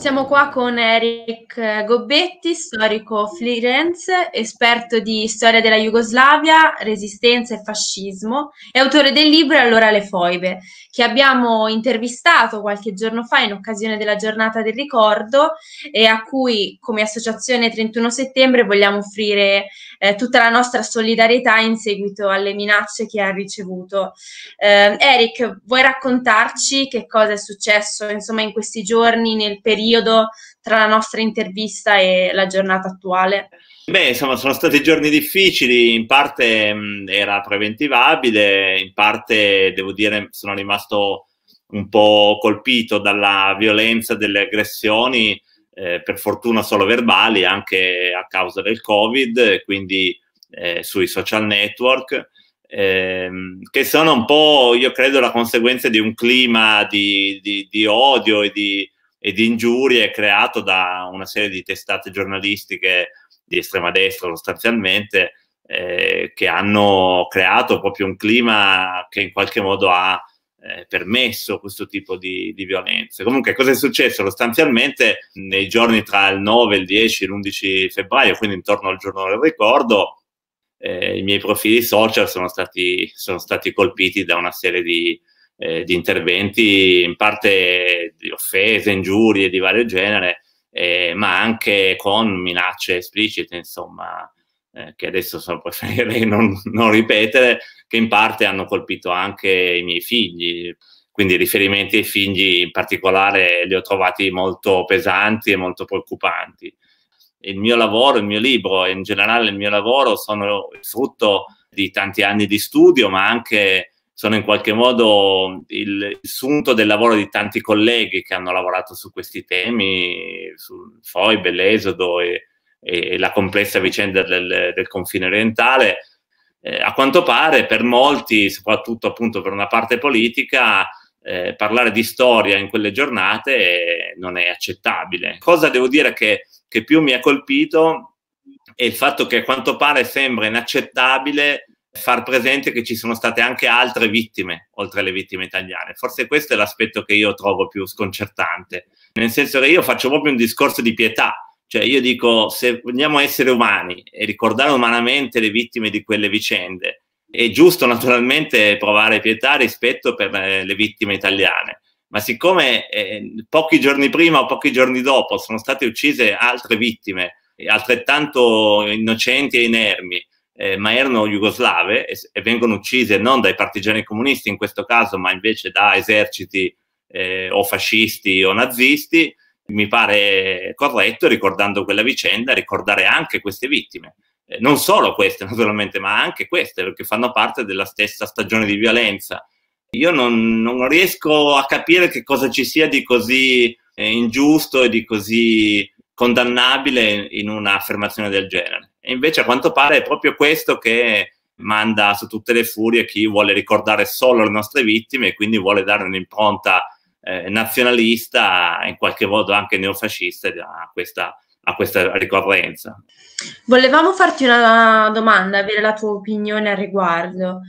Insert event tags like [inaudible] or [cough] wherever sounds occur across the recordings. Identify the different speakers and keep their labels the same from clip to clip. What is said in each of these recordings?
Speaker 1: Siamo qua con Eric eh, Gobetti, storico Firenze, esperto di storia della Jugoslavia, resistenza e fascismo e autore del libro Allora le foibe, che abbiamo intervistato qualche giorno fa in occasione della giornata del ricordo e a cui come associazione 31 settembre vogliamo offrire eh, tutta la nostra solidarietà in seguito alle minacce che ha ricevuto. Eh, Eric, vuoi raccontarci che cosa è successo insomma, in questi giorni, nel periodo tra la nostra intervista e la giornata attuale?
Speaker 2: Beh, insomma, sono stati giorni difficili, in parte mh, mm, era preventivabile, in parte, devo dire, sono rimasto un po' colpito dalla violenza delle aggressioni eh, per fortuna solo verbali, anche a causa del Covid, quindi eh, sui social network, ehm, che sono un po', io credo, la conseguenza di un clima di, di, di odio e di, e di, ingiurie creato da una serie di testate giornalistiche di estrema destra sostanzialmente, eh, che hanno creato proprio un clima che in qualche modo ha eh, permesso questo tipo di, di, violenze. Comunque, cosa è successo? Sostanzialmente, nei giorni tra il 9, il 10 e l'11 febbraio, quindi intorno al giorno del ricordo, eh, i miei profili social sono stati, sono stati colpiti da una serie di, eh, di, interventi, in parte di offese, ingiurie di vario genere, eh, ma anche con minacce esplicite, insomma eh, che adesso so, [laughs] preferirei non, non ripetere, che in parte hanno colpito anche i miei figli. Quindi riferimenti ai figli in particolare li ho trovati molto pesanti e molto preoccupanti. Il mio lavoro, il mio libro e in generale il mio lavoro sono il frutto di tanti anni di studio, ma anche sono in qualche modo il sunto del lavoro di tanti colleghi che hanno lavorato su questi temi, su Foibe, l'Esodo e, e, e la complessa vicenda del, del confine orientale, eh, a quanto pare per molti, soprattutto appunto per una parte politica, eh, parlare di storia in quelle giornate eh, non è accettabile. Cosa devo dire che, che più mi ha colpito è il fatto che a quanto pare sembra inaccettabile far presente che ci sono state anche altre vittime oltre alle vittime italiane. Forse questo è l'aspetto che io trovo più sconcertante, nel senso che io faccio proprio un discorso di pietà cioè io dico, se vogliamo essere umani e ricordare umanamente le vittime di quelle vicende, è giusto naturalmente provare pietà e rispetto per eh, le vittime italiane, ma siccome eh, pochi giorni prima o pochi giorni dopo sono state uccise altre vittime, eh, altrettanto innocenti e inermi, eh, ma erano jugoslave e, e, vengono uccise non dai partigiani comunisti in questo caso, ma invece da eserciti eh, o fascisti o nazisti, mi pare corretto, ricordando quella vicenda, ricordare anche queste vittime. Eh, non solo queste, [laughs] naturalmente, ma anche queste, perché fanno parte della stessa stagione di violenza. Io non, non riesco a capire che cosa ci sia di così eh, ingiusto e di così condannabile in un'affermazione del genere. E invece, a quanto pare, è proprio questo che manda su tutte le furie chi vuole ricordare solo le nostre vittime e quindi vuole dare un'impronta eh, nazionalista, in qualche modo anche neofascista, a questa a questa ricorrenza.
Speaker 1: Volevamo farti una domanda, avere la tua opinione al riguardo.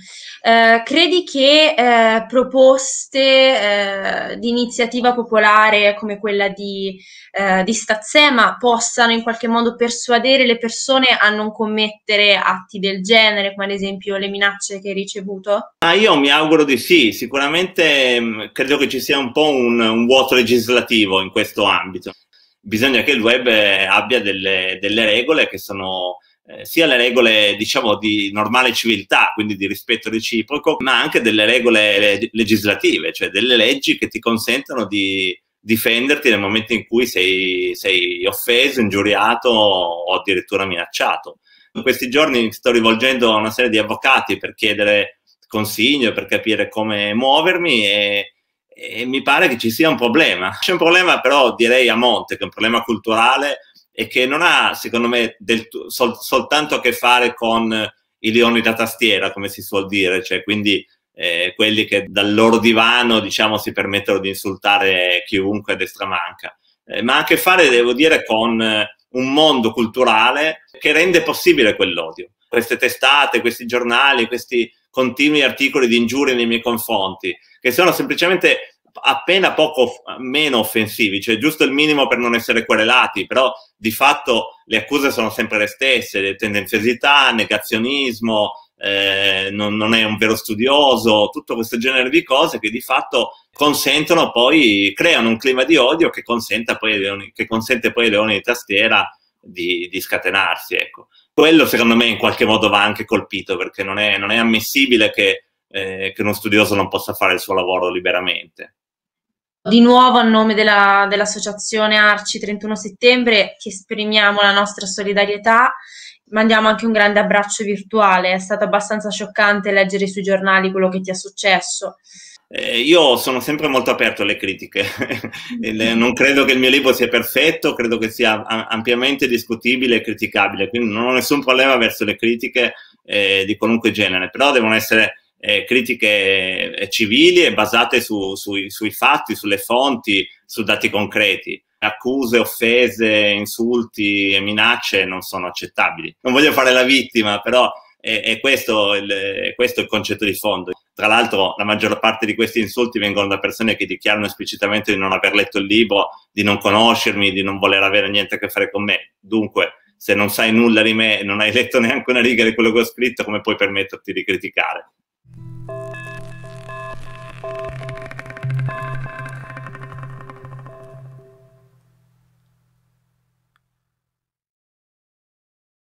Speaker 1: Eh, credi che eh, proposte eh, di iniziativa popolare come quella di, eh, di Stazzema possano in qualche modo persuadere le persone a non commettere atti del genere, come ad esempio le minacce che hai ricevuto?
Speaker 2: Ah, io mi auguro di sì, sicuramente mh, mm, credo che ci sia un po' un, un vuoto legislativo in questo ambito bisogna che il web abbia delle, delle regole che sono eh, sia le regole diciamo di normale civiltà, quindi di rispetto reciproco, ma anche delle regole leg- legislative, cioè delle leggi che ti consentono di difenderti nel momento in cui sei, sei offeso, ingiuriato o addirittura minacciato. In questi giorni sto rivolgendo a una serie di avvocati per chiedere consiglio, per capire come muovermi e e mi pare che ci sia un problema. C'è un problema però direi a monte, che è un problema culturale e che non ha secondo me del, sol, soltanto a che fare con i leoni da tastiera, come si suol dire, cioè quindi eh, quelli che dal loro divano diciamo si permettono di insultare chiunque a destra manca, eh, ma ha a che fare devo dire con eh, un mondo culturale che rende possibile quell'odio. Queste testate, questi giornali, questi continui articoli di ingiurie nei miei confronti, che sono semplicemente appena poco meno offensivi, cioè giusto il minimo per non essere querelati, però di fatto le accuse sono sempre le stesse, tendenziosità, negazionismo, eh, non, non, è un vero studioso, tutto questo genere di cose che di fatto consentono poi, creano un clima di odio che, poi leoni, che consente poi ai leoni di tastiera di, di scatenarsi. Ecco. Quello secondo me in qualche modo va anche colpito perché non è, non è ammissibile che, eh, che uno studioso non possa fare il suo lavoro liberamente
Speaker 1: di nuovo a nome della, dell'associazione Arci 31 settembre che esprimiamo la nostra solidarietà, mandiamo anche un grande abbraccio virtuale, è stato abbastanza scioccante leggere sui giornali quello che ti è successo.
Speaker 2: Eh, io sono sempre molto aperto alle critiche, [laughs] eh, non credo che il mio libro sia perfetto, credo che sia ampiamente discutibile e criticabile, quindi non ho nessun problema verso le critiche eh, di qualunque genere, però devono essere eh, critiche eh, civili e basate su, sui, sui fatti, sulle fonti, su dati concreti accuse, offese, insulti e minacce non sono accettabili. Non voglio fare la vittima, però è, è, questo, il, è questo, il, concetto di fondo. Tra l'altro, la maggior parte di questi insulti vengono da persone che dichiarano esplicitamente di non aver letto il libro, di non conoscermi, di non voler avere niente a che fare con me. Dunque, se non sai nulla di me e non hai letto neanche una riga di quello che ho scritto, come puoi permetterti di criticare?